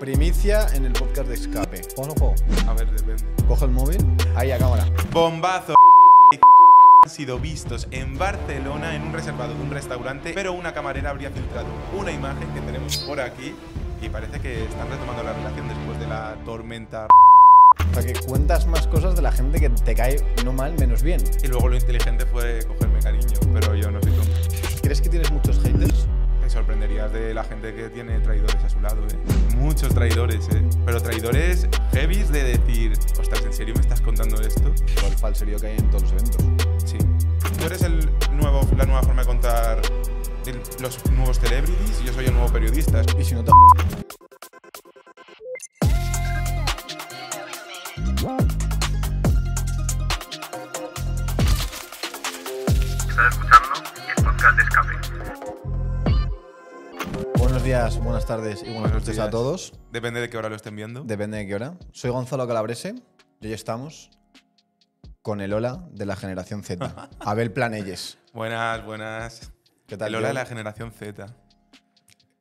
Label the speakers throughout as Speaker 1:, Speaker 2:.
Speaker 1: Primicia en el podcast de escape. A ver, Coge el móvil. Ahí a cámara. Bombazo. Han sido vistos en Barcelona en un reservado de un restaurante, pero una camarera habría filtrado una imagen que tenemos por aquí y parece que están retomando la relación después de la tormenta. O sea, que cuentas más cosas de la gente que te
Speaker 2: cae no mal, menos bien.
Speaker 1: Y luego lo inteligente fue cogerme cariño, pero yo no soy ¿Crees que tienes muchos haters? sorprenderías de la gente que tiene traidores a su lado, ¿eh? Muchos traidores, ¿eh? Pero traidores heavies de decir, ostras, ¿en serio me estás contando esto? Por el falserío que hay en todos los eventos. Sí. Tú eres el nuevo, la nueva forma de contar los nuevos celebrities, yo soy el nuevo periodista. Y si no
Speaker 2: buenas tardes y buenas noches a todos.
Speaker 1: Depende de qué hora lo estén viendo.
Speaker 2: Depende de qué hora. Soy Gonzalo Calabrese y hoy estamos con el Ola de la generación Z, Abel Planelles.
Speaker 1: Buenas, buenas. ¿Qué tal? El Ola de la generación Z.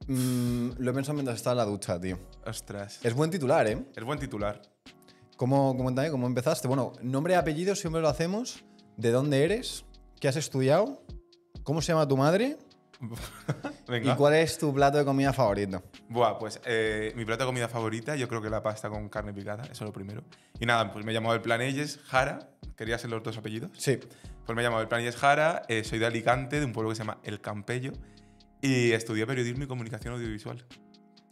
Speaker 2: Mm, lo he pensado mientras estaba en la ducha, tío. Ostras. Es buen titular, ¿eh? Es buen titular. ¿Cómo, cómo empezaste? Bueno, nombre y apellido siempre lo hacemos. ¿De dónde eres? ¿Qué has estudiado? ¿Cómo se llama tu madre? ¿Y cuál es tu plato de comida favorito?
Speaker 1: Buah, pues eh, mi plato de comida favorita, yo creo que la pasta con carne picada, eso es lo primero. Y nada, pues me llamo el Planelles Jara, ¿Querías ser los dos apellidos. Sí. Pues me llamo el Planelles Jara, eh, soy de Alicante, de un pueblo que se llama El Campello, y estudié periodismo y comunicación audiovisual.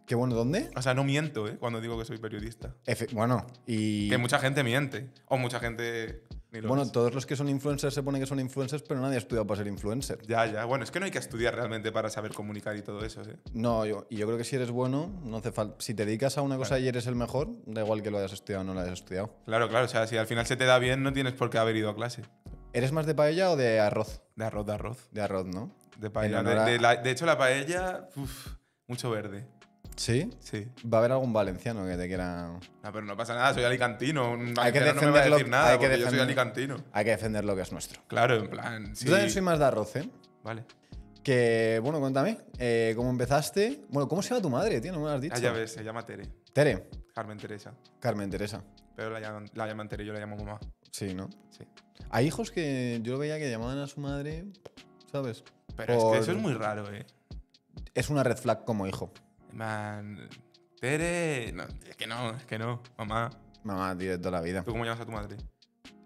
Speaker 1: Qué bueno, ¿dónde? O sea, no miento, ¿eh? Cuando digo que soy periodista.
Speaker 2: bueno, y.
Speaker 1: Que mucha gente miente. O mucha gente bueno, todos
Speaker 2: los que son influencers se pone que son influencers, pero nadie ha estudiado para ser influencer. Ya,
Speaker 1: ya. Bueno, es que no hay que estudiar realmente para saber comunicar y todo eso, ¿sí? ¿eh?
Speaker 2: No, yo, y yo creo que si eres bueno, no hace falta. Si te dedicas a una cosa y eres el mejor, da igual que lo hayas estudiado o no lo hayas estudiado.
Speaker 1: Claro, claro. O sea, si al final se te da bien, no tienes por qué haber ido a clase. ¿Eres
Speaker 2: más de paella o de arroz? De arroz, de arroz.
Speaker 1: De arroz, ¿no? De
Speaker 2: paella. De,
Speaker 1: hecho, la paella, uf, mucho verde.
Speaker 2: ¿Sí? Sí. ¿Va a haber algún valenciano que te quiera.?
Speaker 1: No, pero no pasa nada, soy alicantino. hay que defender no me a decir lo... nada, hay que soy alicantino.
Speaker 2: Hay que defender lo que es nuestro.
Speaker 1: Claro, en plan. Yo también soy
Speaker 2: más de arroz, ¿eh? Vale. Que, bueno, cuéntame, eh, ¿cómo empezaste? Bueno, ¿cómo se llama tu madre, tío? No me lo has dicho. Ah, ya ves, se llama Tere. ¿Tere? Carmen Teresa. Carmen Teresa.
Speaker 1: Pero la llaman, Tere, yo la llamo mamá. Sí, ¿no? Sí.
Speaker 2: Hay hijos que yo veía que llamaban a su madre, ¿sabes? Pero es que eso es muy raro, ¿eh? Es una red flag como hijo.
Speaker 1: Man, Tere. No, es que no, es que no. Mamá. Mamá, tío, de toda la vida. ¿Tú cómo llamas a tu madre?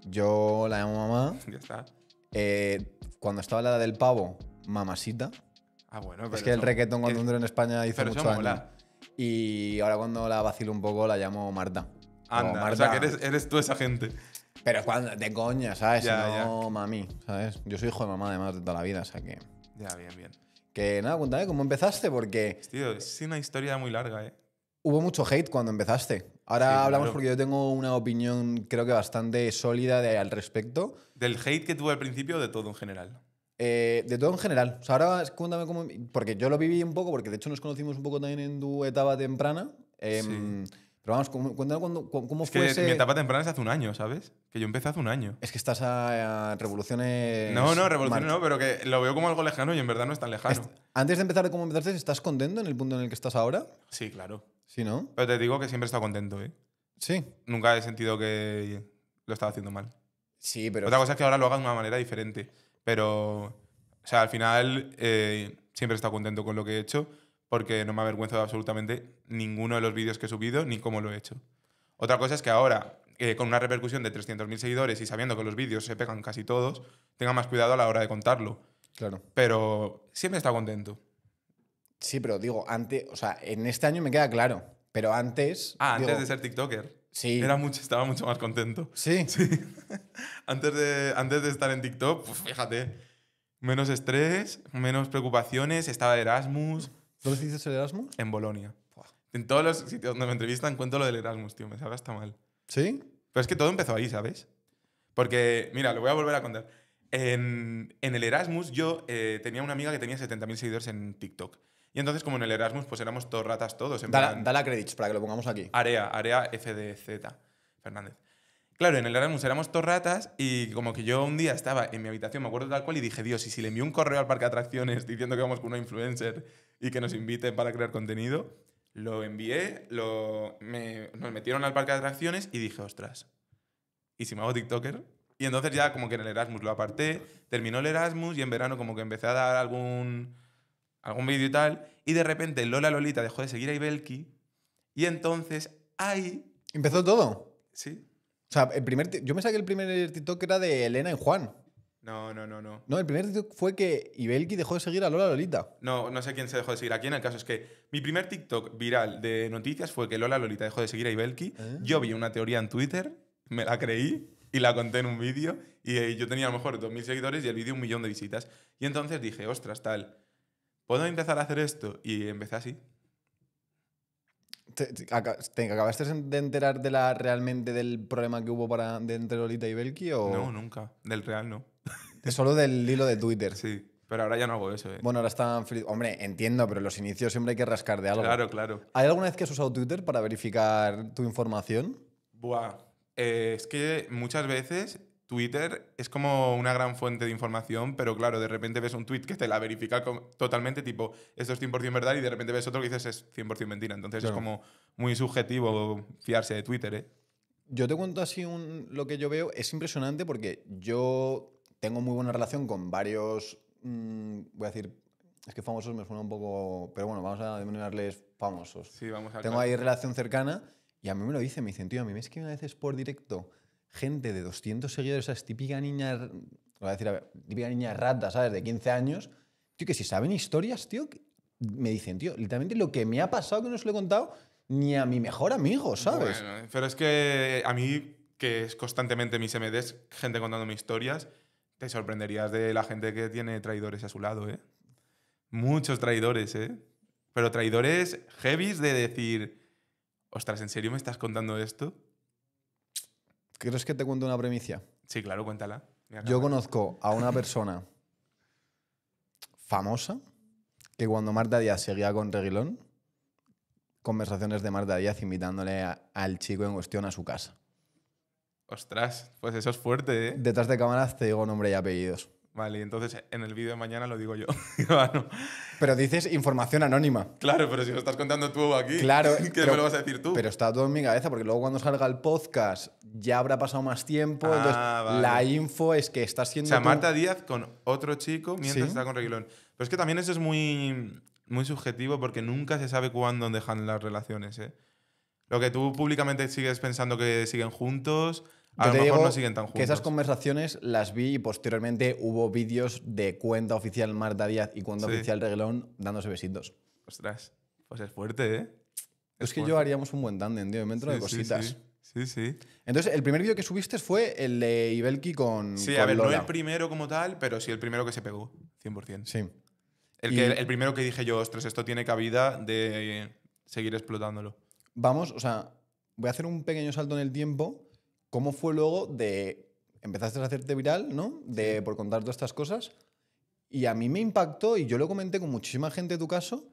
Speaker 2: Yo la llamo mamá. ya está. Eh, cuando estaba la edad del pavo, mamasita.
Speaker 1: Ah, bueno, pero Es que el reggaeton reggaetón cuando en España hizo pero
Speaker 2: Y ahora cuando la vacilo un poco la llamo Marta. Como Anda, o sea que
Speaker 1: eres, tú esa gente. Pero cuando,
Speaker 2: de coña, ¿sabes? Ya, no, mami, ¿sabes? Yo soy hijo de mamá además de toda la vida, o sea que... Ya, bien, bien. Que nada, cuéntame cómo empezaste, porque. Pues,
Speaker 1: tío, es una historia muy larga, ¿eh?
Speaker 2: Hubo mucho hate cuando empezaste. Ahora hablamos porque yo tengo una opinión, creo que bastante sólida
Speaker 1: al respecto. ¿Del hate que tuve al principio o de todo en general?
Speaker 2: Eh, de todo en general. O sea, ahora cuéntame cómo. Porque yo lo viví un poco, porque de hecho nos conocimos un poco también en tu etapa temprana. sí. Em, pero vamos, cuéntanos cómo, fuese… fue que mi etapa
Speaker 1: temprana es hace un año, ¿sabes? Que yo empecé hace un año. Es que estás a, revoluciones... No, no, revoluciones no, pero que lo veo como algo lejano y en verdad no es tan lejano.
Speaker 2: Antes de empezar de cómo empezaste, ¿estás contento en el punto en el que estás ahora? Sí, claro. Sí,
Speaker 1: ¿no? Pero te digo que siempre he estado contento, ¿eh? Sí. Nunca he sentido que lo estaba haciendo mal. Sí, pero... Otra cosa es que ahora lo haga de una manera diferente, pero... O sea, al final eh, siempre he estado contento con lo que he hecho porque no me avergüenzo absolutamente ninguno de los vídeos que he subido ni cómo lo he hecho. Otra cosa es que ahora, eh, con una repercusión de 300.000 seguidores y sabiendo que los vídeos se pegan casi todos, tenga más cuidado a la hora de contarlo. Claro. Pero siempre está contento. Sí, pero digo, antes, o sea, en este año me queda claro, pero antes... Ah, antes de ser TikToker. Sí. Era mucho, estaba mucho más contento. Sí. antes, de, antes de estar en TikTok, pues fíjate, menos estrés, menos preocupaciones, estaba de Erasmus. ¿Dónde te hiciste el Erasmus? En Bolonia. En todos los sitios donde me entrevistan cuento lo del Erasmus, tío. Me sabe hasta mal. ¿Sí? Pero es que todo empezó ahí, ¿sabes? Porque, mira, lo voy a volver a contar. En, el Erasmus yo eh, tenía una amiga que tenía 70.000 seguidores en TikTok. Y entonces, como en el Erasmus, pues éramos torratas ratas todos. En dale, plan, dale credits para que lo pongamos aquí. Area, Area FDZ, Fernández. Claro, en el Erasmus éramos torratas ratas y como que yo un día estaba en mi habitación, me acuerdo tal cual, y dije, Dios, y si le envío un correo al parque de atracciones diciendo que vamos con una influencer y que nos inviten para crear contenido. Lo envié, lo, me, nos metieron al parque de atracciones y dije, ostras, ¿y si me hago TikToker? Y entonces ya como que en el Erasmus lo aparté, terminó el Erasmus y en verano como que empecé a dar algún, algún vídeo y tal. Y de repente Lola Lolita dejó de seguir a Ibelki y entonces ahí...
Speaker 2: ¿Empezó todo? Sí. O sea, el primer, yo me saqué el primer TikTok era de Elena y Juan.
Speaker 1: No, no, no, no.
Speaker 2: No, el primer TikTok fue que Ibelki dejó de seguir a Lola Lolita.
Speaker 1: No, no sé quién se dejó de seguir a quién. El caso es que mi primer TikTok viral de noticias fue que Lola Lolita dejó de seguir a Ibelki. ¿Eh? Yo vi una teoría en Twitter, me la creí y la conté en un vídeo. Y eh, yo tenía a lo mejor 2.000 seguidores y el vídeo un millón de visitas. Y entonces dije, ostras, tal, ¿puedo empezar a hacer esto? Y empecé así. ¿Te,
Speaker 2: acabaste de enterar la, realmente del problema que hubo para, entre Lolita y Ibelki? No, nunca.
Speaker 1: Del real no. Solo del hilo de Twitter. Sí. Pero ahora ya no hago eso. Eh. Bueno,
Speaker 2: ahora están. Hombre, entiendo, pero en los inicios siempre hay que rascar de algo. Claro, claro. ¿Hay alguna vez que has usado Twitter para verificar tu información?
Speaker 1: Buah. Eh, es que muchas veces Twitter es como una gran fuente de información, pero claro, de repente ves un tweet que te la verifica totalmente, tipo, esto es 100% verdad, y de repente ves otro que dices es 100% mentira. Entonces es como muy subjetivo fiarse de Twitter, ¿eh?
Speaker 2: Yo te cuento así un, lo que yo veo. Es impresionante porque yo tengo muy buena relación con varios, mm, voy a decir, es que famosos me suena un poco, pero bueno, vamos a denominarles famosos.
Speaker 1: Sí, vamos a Tengo ahí relación
Speaker 2: cercana y a mí me lo dice, me dicen, tío, a mí me que a veces por directo gente de 200 seguidores, o es típica niña, voy a decir, típica niña rata, ¿sabes? De 15 años, tío, que si saben historias, tío, me dicen, tío, literalmente lo que me ha pasado que no se lo he contado ni a mi mejor amigo, ¿sabes?
Speaker 1: pero es que a mí, que es constantemente mis MDs, gente contándome historias, te sorprenderías de la gente que tiene traidores a su lado, ¿eh? Muchos traidores, ¿eh? Pero traidores heavies de decir, ostras, ¿en serio me estás contando esto? ¿Crees que te cuento una premicia? Sí, claro, cuéntala. Yo
Speaker 2: conozco a una persona famosa que cuando Marta Díaz seguía con Reguilón, conversaciones de Marta Díaz invitándole al chico en cuestión a su casa.
Speaker 1: Ostras, pues eso es fuerte, ¿eh? Detrás de cámaras te digo nombre y apellidos. Vale, y entonces en el vídeo de mañana lo digo yo.
Speaker 2: Pero dices información anónima.
Speaker 1: Claro, pero si lo estás contando tú aquí, claro, ¿qué me lo vas a decir tú?
Speaker 2: Pero está todo en mi cabeza, porque luego cuando salga el podcast ya habrá pasado más tiempo. Ah, entonces la info es que estás siendo. O sea, Marta
Speaker 1: Díaz con otro chico mientras está con Reguilón. Pero es que también eso es muy, muy subjetivo porque nunca se sabe cuándo dejan las relaciones, ¿eh? Lo que tú públicamente sigues pensando que siguen juntos que esas
Speaker 2: conversaciones las vi y posteriormente hubo vídeos de cuenta oficial Marta Díaz y cuenta oficial Reglón dándose besitos.
Speaker 1: Ostras, pues es fuerte, ¿eh? Es, que yo
Speaker 2: haríamos un buen tándem, tío, me de cositas. Sí, Sí, Entonces, el primer vídeo que subiste fue el de Ibelki con. Sí, a ver, no el
Speaker 1: primero como tal, pero sí el primero que se pegó, 100%. Sí. El, el primero que dije yo, ostras, esto tiene cabida de seguir explotándolo.
Speaker 2: Vamos, o sea, voy a hacer un pequeño salto en el tiempo ¿Cómo fue luego de empezaste a hacerte viral, ¿no? De por contar todas estas cosas y a mí me impactó y yo lo comenté con muchísima gente de tu caso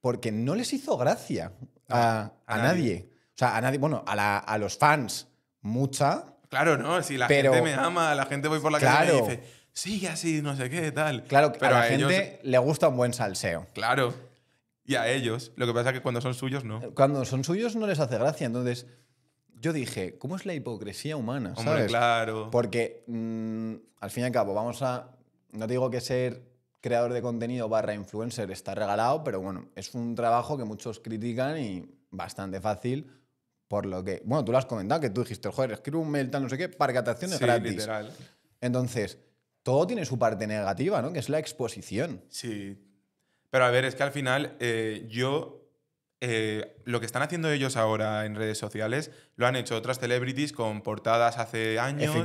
Speaker 2: porque no les hizo gracia a, ah, nadie. O sea, a nadie, bueno, a, los fans mucha.
Speaker 1: Claro, no, si la gente me ama, la gente voy por la calle y me dice, sigue así, no sé qué, tal. Claro, pero a la gente
Speaker 2: le gusta un buen salseo.
Speaker 1: Claro. Y a ellos. Lo que pasa es que cuando son suyos, no. Cuando son suyos no
Speaker 2: les hace gracia. Entonces, yo dije, ¿cómo es la hipocresía humana?
Speaker 1: claro. Porque mm,
Speaker 2: al fin y al cabo, vamos a. No digo que ser creador de contenido barra influencer está regalado, pero bueno, es un trabajo que muchos critican y bastante fácil. Por lo que. Bueno, tú lo has comentado, que tú dijiste, joder, escribe un mail, tal, no sé qué, para captación sí, gratis. Literal. Entonces, todo tiene su parte negativa, ¿no? Que es la exposición.
Speaker 1: Sí. Pero a ver, es que al final eh, yo eh, lo que están haciendo ellos ahora en redes sociales lo han hecho otras celebrities con portadas hace años,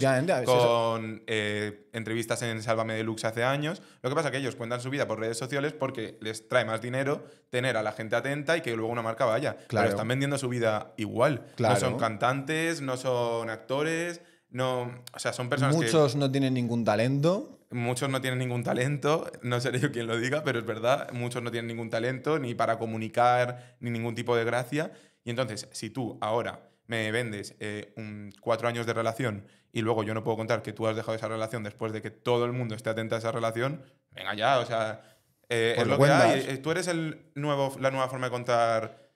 Speaker 1: con eh, entrevistas en Sálvame Deluxe hace años. Lo que pasa es que ellos cuentan su vida por redes sociales porque les trae más dinero tener a la gente atenta y que luego una marca vaya. Claro. Pero están vendiendo su vida igual. No son cantantes, no son actores, no, o sea, son personas Muchos
Speaker 2: no tienen ningún talento
Speaker 1: Muchos no tienen ningún talento, no seré yo quien lo diga, pero es verdad, muchos no tienen ningún talento ni para comunicar, ni ningún tipo de gracia. Y entonces, si tú ahora me vendes eh, cuatro años de relación y luego yo no puedo contar que tú has dejado esa relación después de que todo el mundo esté atento a esa relación, venga ya, o sea, eh, pues es lo, que hay. Eh, tú eres el nuevo, la nueva forma de contar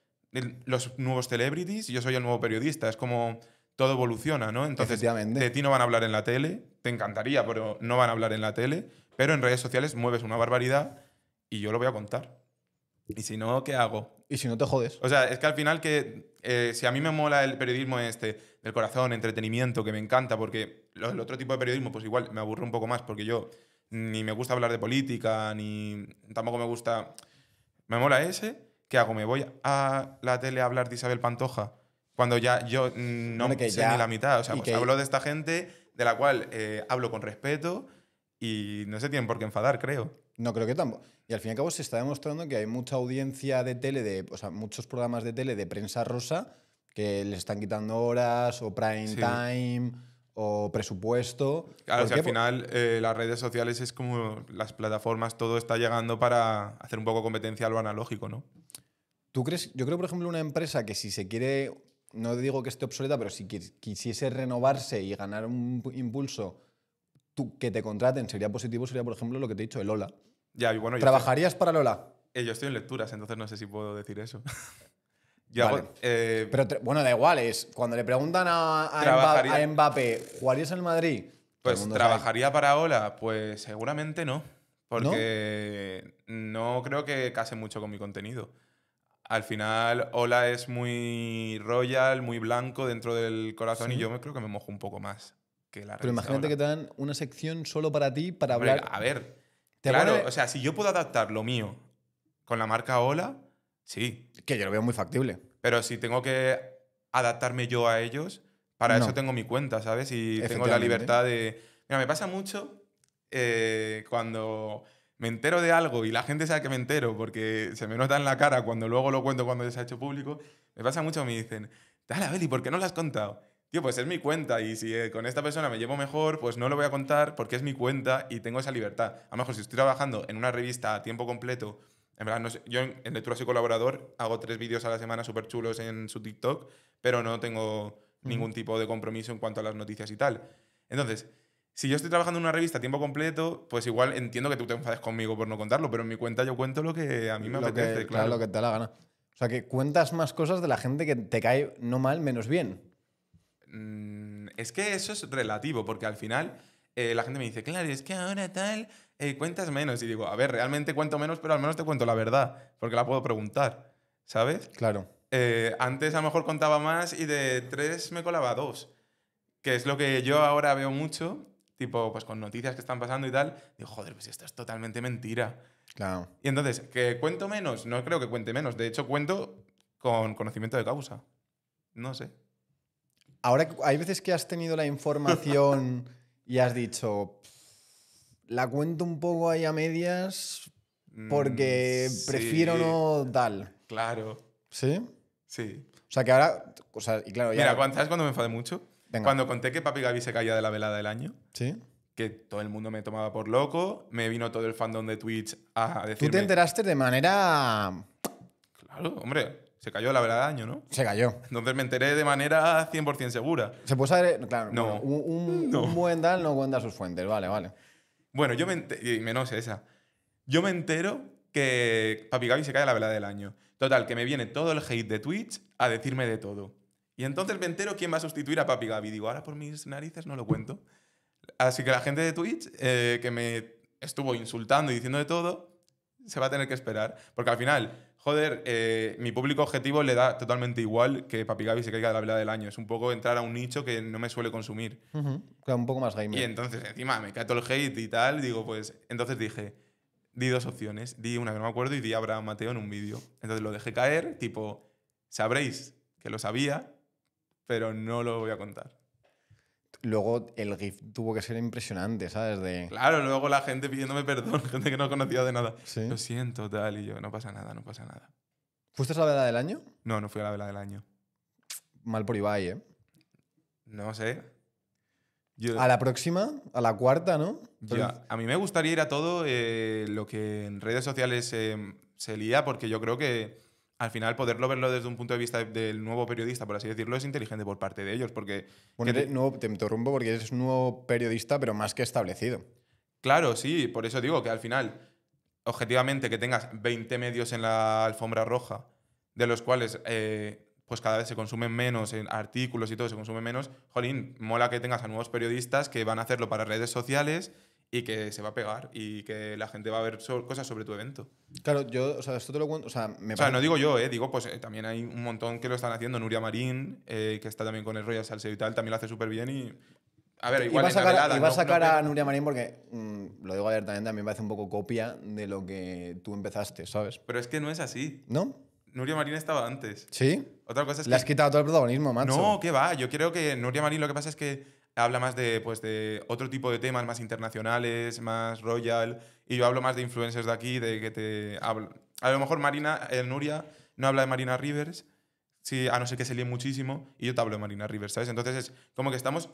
Speaker 1: los nuevos celebrities, yo soy el nuevo periodista, es como todo evoluciona, ¿no? Entonces, de ti no van a hablar en la tele, te encantaría, pero no van a hablar en la tele, pero en redes sociales mueves una barbaridad y yo lo voy a contar. Y si no, ¿qué hago?
Speaker 2: Y si no te jodes.
Speaker 1: O sea, es que al final que eh, si a mí me mola el periodismo este del corazón, entretenimiento, que me encanta, porque el otro tipo de periodismo pues igual me aburre un poco más, porque yo ni me gusta hablar de política, ni tampoco me gusta... Me mola ese, ¿qué hago? ¿Me voy a la tele a hablar de Isabel Pantoja? Cuando ya yo mm, no me sé ni la mitad. O sea, pues hablo de esta gente de la cual eh, hablo con respeto y no se tienen por qué enfadar, creo. No creo que tampoco. Y al
Speaker 2: fin y al cabo se está demostrando que hay mucha audiencia de tele, de, o sea, muchos programas de tele de prensa rosa que les están quitando horas o prime time o presupuesto.
Speaker 1: Claro, al final eh, las redes sociales es como las plataformas, todo está llegando para hacer un poco competencia a lo analógico, ¿no?
Speaker 2: ¿Tú crees? Yo creo, por ejemplo, una empresa que si se quiere no digo que esté obsoleta, pero si quisiese renovarse y ganar un impulso, tú, que te contraten sería positivo, sería, por ejemplo, lo que te he dicho, el Lola.
Speaker 1: Ya, bueno, ¿Trabajarías para Lola? Eh, yo estoy en lecturas, entonces no sé si puedo decir eso. Eh, pero
Speaker 2: bueno, da igual, es cuando le preguntan a, a, Mbappé, ¿jugarías en el Madrid?
Speaker 1: Pues trabajaría para Ola, pues seguramente no, porque ¿No? creo que case mucho con mi contenido al final Ola es muy royal, muy blanco dentro del corazón y yo me creo que me mojo un poco más que la Pero imagínate
Speaker 2: que te dan una sección solo para ti, para hablar. A ver,
Speaker 1: claro, o sea, si yo puedo adaptar lo mío con la marca Ola, sí. Que yo lo veo muy factible. Pero si tengo que adaptarme yo a ellos, para eso tengo mi cuenta, ¿sabes? Y tengo la libertad de... Mira, me pasa mucho eh, cuando me entero de algo y la gente sabe que me entero porque se me nota en la cara cuando luego lo cuento cuando ya se ha hecho público, me pasa mucho, me dicen, dale, Beli, ¿por qué no lo has contado? Tío, pues es mi cuenta y si eh, con esta persona me llevo mejor, pues no lo voy a contar porque es mi cuenta y tengo esa libertad. A lo mejor si estoy trabajando en una revista a tiempo completo, en verdad, no sé, yo en, en Lectura soy colaborador, hago tres vídeos a la semana súper chulos en su TikTok, pero no tengo mm. ningún tipo de compromiso en cuanto a las noticias y tal. Entonces, si yo estoy trabajando en una revista a tiempo completo, pues igual entiendo que tú te enfades conmigo por no contarlo, pero en mi cuenta yo cuento lo que a mí me apetece, claro. Lo que te da
Speaker 2: la gana. O sea, que cuentas más cosas de la gente que te cae no mal, menos bien.
Speaker 1: Mm, es que eso es relativo, porque al final eh, la gente me dice, claro, es que ahora tal, eh, cuentas menos. Y digo, a ver, realmente cuento menos, pero al menos te cuento la verdad, porque la puedo preguntar, ¿sabes? Claro. Eh, antes a lo mejor contaba más y de tres me colaba dos, que es lo que yo ahora veo mucho tipo pues con noticias que están pasando y tal, digo, joder, pues esto es totalmente mentira. Claro. Y entonces, que cuento menos, no creo que cuente menos, de hecho cuento con conocimiento de causa. No sé.
Speaker 2: Ahora hay veces que has tenido la información y has dicho, la cuento un poco ahí a medias mm, porque prefiero no tal. Claro. ¿Sí? Sí. O sea que
Speaker 1: ahora, o sea, y claro, ya Mira, ¿sabes cuando me enfade mucho? Cuando conté que Papi Gaby se caía de la velada del año, que todo el mundo me tomaba por loco, me vino todo el fandom de Twitch a decirme... Tú te enteraste de manera... Claro, hombre, se cayó de la velada del año, ¿no? Se cayó. Entonces me enteré de manera 100% segura.
Speaker 2: ¿Se puede saber? Claro, no. un, buen Dal
Speaker 1: no cuenta sus fuentes, vale, vale. Bueno, yo me entero... Menos esa. Yo me entero que Papi Gaby se cae la velada del año. Total, que me viene todo el hate de Twitch a decirme de todo. Y entonces me entero quién va a sustituir a Papi Gaby. Digo, ahora por mis narices no lo cuento. Así que la gente de Twitch, eh, que me estuvo insultando y diciendo de todo, se va a tener que esperar. Porque al final, joder, eh, mi público objetivo le da totalmente igual que Papi Gaby se caiga de la vela del año. Es un poco entrar a un nicho que no me suele consumir. un poco más gamer. Y entonces, encima, me cae todo el hate y tal. Digo, pues, entonces dije, di dos opciones. Di una que no me acuerdo y di a Abraham Mateo en un vídeo. Entonces lo dejé caer, tipo, sabréis que lo sabía, pero no lo voy a contar. Luego el GIF tuvo que ser impresionante, ¿sabes? Claro, luego la gente pidiéndome perdón, gente que no conocía de nada. Lo siento, tal, y yo, no pasa nada, no pasa nada. ¿Fuiste a la vela del año? No, no fui a la vela del año. Mal por Ibai, ¿eh? No sé. A la
Speaker 2: próxima, a la cuarta, ¿no?
Speaker 1: a mí me gustaría ir a todo eh, lo que en redes sociales eh, se lía, porque yo creo que al final poderlo verlo desde un punto de vista del nuevo periodista, por así decirlo, es inteligente por parte de ellos, porque... Bueno, te...
Speaker 2: Nuevo, te interrumpo porque eres un nuevo periodista, pero más que establecido.
Speaker 1: Claro, sí, por eso digo que al final, objetivamente, que tengas 20 medios en la alfombra roja, de los cuales eh, pues cada vez se consumen menos en artículos y todo, se consume menos, jolín, mola que tengas a nuevos periodistas que van a hacerlo para redes sociales y que se va a pegar y que la gente va a ver cosas sobre tu evento.
Speaker 2: Claro, yo, o sea, esto te lo cuento, o sea, O sea, no digo yo, eh,
Speaker 1: digo, pues eh, también hay un montón que lo están haciendo, Nuria Marín, eh, que está también con el Royal Salcedo y tal, también lo hace súper bien y... A ver, igual... Iba a sacar, Y iba a, sacar a
Speaker 2: Nuria Marín porque, mm, lo digo abiertamente, a mí me parece un poco copia de lo que tú empezaste,
Speaker 1: ¿sabes? Pero es que no es así. ¿No? Nuria Marín estaba antes. ¿Sí? Otra cosa es que... Le has
Speaker 2: quitado todo el protagonismo, macho. No,
Speaker 1: que va. Yo creo que Nuria Marín lo que pasa es que habla más de, pues, de otro tipo de temas, más internacionales, más royal, y yo hablo más de influencers de aquí, de que te hablo. A lo mejor Marina, Nuria, no habla de Marina Rivers, sí, a no ser que se líe muchísimo, y yo te hablo de Marina Rivers, ¿sabes? Entonces es como que estamos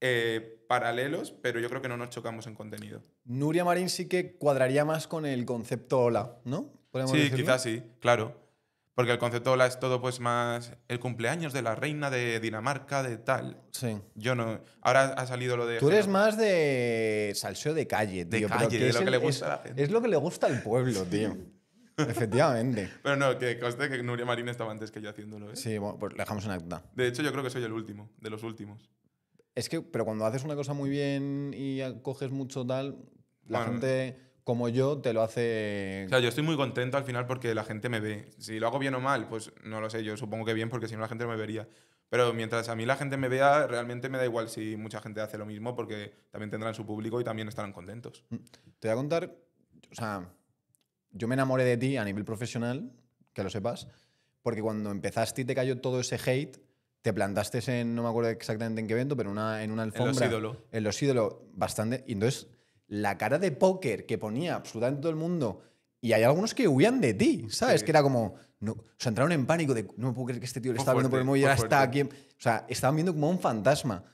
Speaker 1: eh, paralelos, pero yo creo que no nos chocamos en contenido.
Speaker 2: Nuria Marín sí que cuadraría más con el concepto hola,
Speaker 1: ¿no? Sí, quizás sí, claro. Porque el concepto es todo pues más el cumpleaños de la reina de Dinamarca de tal. Sí. Yo no. Ahora ha salido lo de. Tú eres más
Speaker 2: de
Speaker 1: salseo de calle, tío. De calle, es lo que le gusta a la gente.
Speaker 2: Es lo que le gusta al pueblo, tío. Efectivamente.
Speaker 1: Pero no, que conste que Nuria Marín estaba antes que yo haciéndolo. ¿eh? Sí, bueno, pues le dejamos en acta. De hecho, yo creo que soy el último, de los últimos.
Speaker 2: Es que, pero cuando haces una cosa muy bien y coges mucho tal, la gente como yo te lo hace... O sea, yo estoy
Speaker 1: muy contento al final porque la gente me ve. Si lo hago bien o mal, pues no lo sé, yo supongo que bien porque si no la gente no me vería. Pero mientras a mí la gente me vea, realmente me da igual si mucha gente hace lo mismo porque también tendrán su público y también estarán contentos. Mm, te voy a contar, o sea, yo me
Speaker 2: enamoré de ti a nivel profesional, que lo sepas, porque cuando empezaste y te cayó todo ese hate, te plantaste en, no me acuerdo exactamente en qué evento, pero una, en una alfombra. En los ídolos. En los ídolos, bastante. Y entonces la cara de póker que ponía absolutamente todo el mundo. Y hay algunos que huían de ti, ¿sabes? Que era como. No, o sea, entraron en pánico de no me puedo creer que este tío le estaba viendo por el móvil está aquí. O sea, estaban viendo como un fantasma.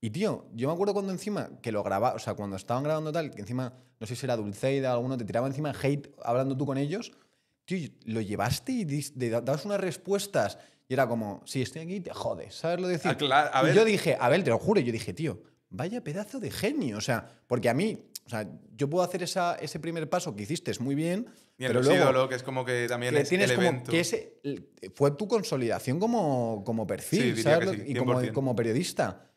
Speaker 2: Y tío, yo me acuerdo cuando encima que lo grababa, o sea, cuando estaban grabando tal, que encima, no sé si era Dulceida o alguno, te tiraba encima hate hablando tú con ellos. Tío, lo llevaste y dabas unas respuestas y era como, si sí, estoy aquí, te jodes, ¿sabes lo decir? Ah, y yo dije, a ver, te lo juro, yo dije, tío, vaya pedazo de genio. O sea, porque a mí o sea, yo puedo hacer esa, ese primer paso que hiciste es muy bien.
Speaker 1: Y el pero luego, que es como que también que es tienes el como evento. Que ese,
Speaker 2: fue tu consolidación como, como perfil, ¿sabes? y como, periodista.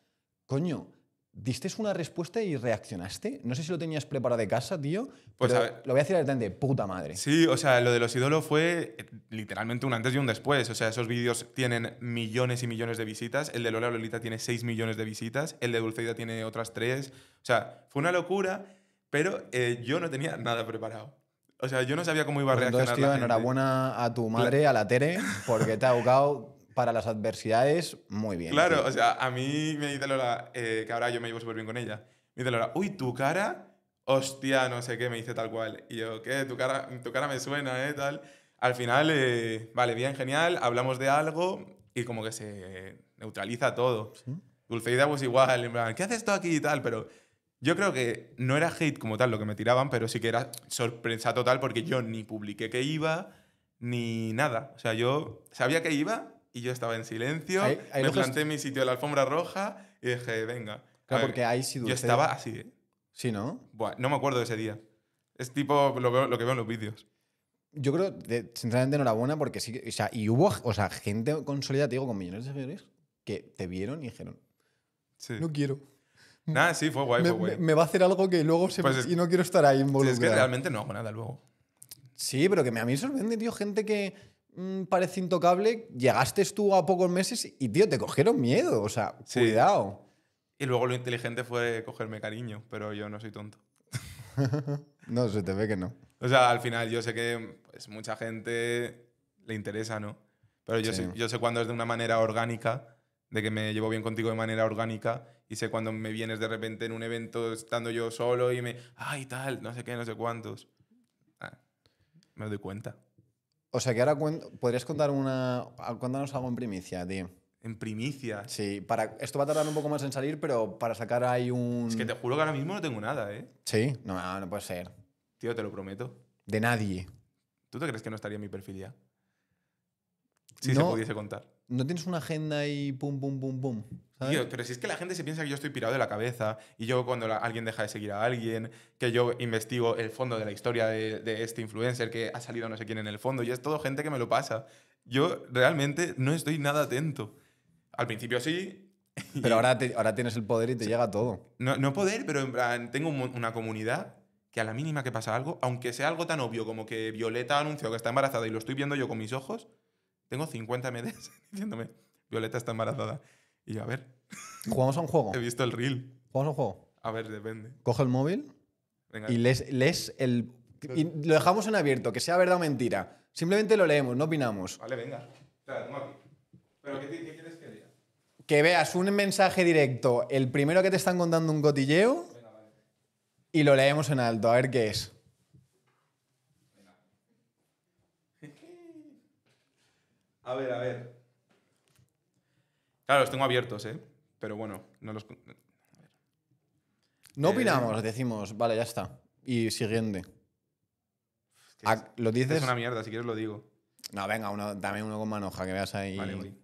Speaker 2: Coño, diste una respuesta y reaccionaste. No sé si lo tenías preparado de casa, tío. Pues lo voy a decir de puta madre.
Speaker 1: Sí, o sea, lo de los ídolos fue eh, literalmente un antes y un después. O sea, esos vídeos tienen millones y millones de visitas. El de Lola Lolita tiene 6 millones de visitas. El de Dulceida tiene otras 3. O sea, fue una locura. Pero eh, yo no tenía nada preparado. O sea, yo no sabía cómo iba a pues reaccionar. Entonces, tío,
Speaker 2: enhorabuena a tu madre, a la Tere, porque te ha educado para las adversidades muy bien. Claro, o sea,
Speaker 1: a mí me dice Lola, eh, que ahora yo me llevo súper bien con ella, me dice Lola, uy, tu cara, hostia, no sé qué, me dice tal cual. Y yo, ¿qué? Tu cara, tu cara me suena, ¿eh? Tal. Al final, eh, vale, bien, genial, hablamos de algo y como que se neutraliza todo. Dulceida, pues igual, en plan, ¿qué haces tú aquí y tal? Pero yo creo que no era hate como tal lo que me tiraban, pero sí que era sorpresa total porque yo ni publiqué que iba, ni nada. O sea, yo sabía que iba y yo estaba en silencio. me planté en mi sitio de la alfombra roja y dije, venga. Claro, porque ahí sí Yo estaba así, ¿eh? Sí, ¿no? bueno no me acuerdo de ese día. Es tipo lo, que veo en los vídeos.
Speaker 2: Yo creo, de- sinceramente, enhorabuena porque sí O sea, y hubo o sea, gente consolidada, te digo, con millones de seguidores que te vieron y dijeron, Sí. no quiero.
Speaker 1: Nada, sí, fue guay,
Speaker 2: me, va a hacer algo que
Speaker 1: luego se pues y no quiero estar ahí involucrado. es que realmente no hago nada luego.
Speaker 2: Sí, pero que me, a mí sorprende, tío, gente que mm, parece intocable, llegaste tú a pocos meses y, tío, te cogieron miedo, o sea, cuidado.
Speaker 1: Y luego lo inteligente fue cogerme cariño, pero yo no soy tonto.
Speaker 2: no, se te ve que no.
Speaker 1: O sea, al final yo sé que mucha gente le interesa, ¿no? Pero yo, sé, yo sé cuando es de una manera orgánica de que me llevo bien contigo de manera orgánica y sé cuando me vienes de repente en un evento estando yo solo y me, ay, tal, no sé qué, no sé cuántos. Ah,
Speaker 2: me doy cuenta. O sea que ahora podrías contar una. Ah, cuéntanos algo en primicia, tío. En primicia. Sí, para, esto va a tardar un poco más en salir, pero para sacar hay un. Es que te juro que ahora
Speaker 1: mismo no tengo nada, ¿eh? Sí, no, no puede ser. Tío, te lo prometo. De nadie. ¿Tú te crees que no estaría en mi perfil ya? Si no. se pudiese contar.
Speaker 2: No tienes una agenda y pum, pum, pum, pum.
Speaker 1: pero si es que la gente se piensa que yo estoy pirado de la cabeza y yo cuando alguien deja de seguir a alguien, que yo investigo el fondo de la historia de, este influencer que ha salido no sé quién en el fondo y es todo gente que me lo pasa. Yo realmente no estoy nada atento. Al principio sí. Pero ahora, ahora tienes el poder y te llega todo. No, poder, pero tengo una comunidad que a la mínima que pasa algo, aunque sea algo tan obvio como que Violeta ha anunciado que está embarazada y lo estoy viendo yo con mis ojos, tengo 50 MDs diciéndome, Violeta está embarazada. Y yo, a ver.
Speaker 2: Jugamos a un juego. He
Speaker 1: visto el reel. Jugamos a un juego. A ver, depende.
Speaker 2: Coge el móvil y lees, el. Pues lo dejamos en abierto, que sea verdad o mentira. Simplemente lo leemos, no opinamos.
Speaker 1: Vale, venga. ¿Pero qué, quieres que diga?
Speaker 2: Que veas un mensaje directo, el primero que te están contando un cotilleo, y lo leemos en alto, a ver qué es.
Speaker 1: A ver, a ver. Claro, los tengo abiertos, ¿eh? Pero bueno, no los...
Speaker 2: No eh, opinamos, decimos, vale, ya está. Y siguiente. Ah, ¿Lo dices? Es una
Speaker 1: mierda, si quieres lo digo.
Speaker 2: No, venga, dame uno con manoja que veas ahí. Vale,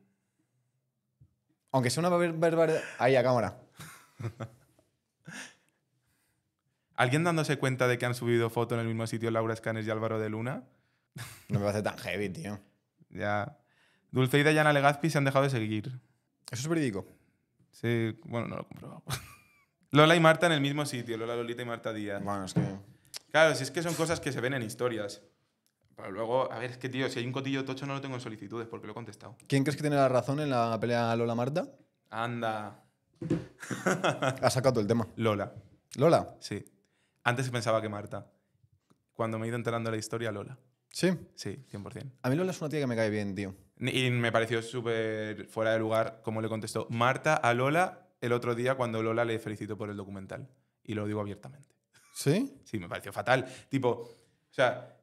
Speaker 2: Aunque sea una barbaridad. Ahí a cámara.
Speaker 1: ¿Alguien dándose cuenta de que han subido foto en el mismo sitio Laura Escanes y Álvaro de Luna? No me parece tan heavy, tío. Ya. Dulceida y Ana Legazpi se han dejado de seguir. ¿Eso es verídico? Sí, bueno, no lo he comprobado. Lola y Marta en el mismo sitio, Lola Lolita y Marta Díaz. Bueno, es que... Claro, si es que son cosas que se ven en historias. Pero luego, a ver, es que, tío, si hay un cotillo tocho no lo tengo en solicitudes porque lo he contestado.
Speaker 2: ¿Quién crees que tiene la razón en la pelea Lola-Marta?
Speaker 1: Anda.
Speaker 2: ha sacado el tema. Lola.
Speaker 1: ¿Lola? Sí. Antes pensaba que Marta. Cuando me he ido enterando de la historia, Lola.
Speaker 2: ¿Sí? Sí, 100%. A mí Lola es una tía que me cae bien, tío.
Speaker 1: Y me pareció súper fuera de lugar cómo le contestó Marta a Lola el otro día cuando Lola le felicito por el documental. Y lo digo abiertamente. ¿Sí? Sí, me pareció fatal. Tipo, o sea,